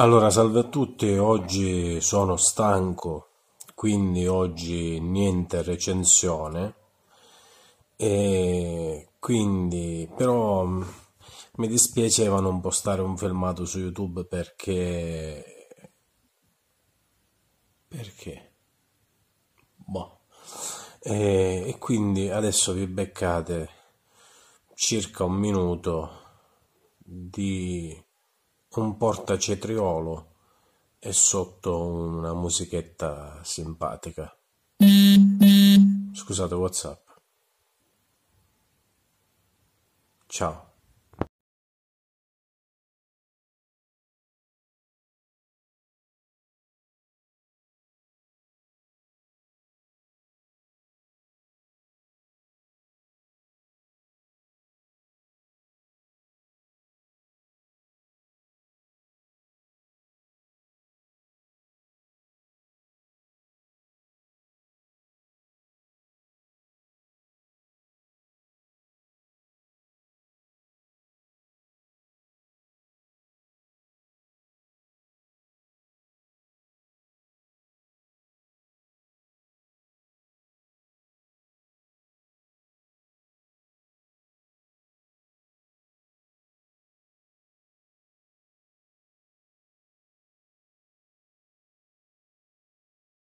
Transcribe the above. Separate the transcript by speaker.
Speaker 1: Allora, salve a tutti, oggi sono stanco, quindi oggi niente recensione, e quindi però mm, mi dispiaceva non postare un filmato su YouTube perché... perché? Boh. E, e quindi adesso vi beccate circa un minuto di un portacetriolo e sotto una musichetta simpatica. Scusate WhatsApp.
Speaker 2: Ciao.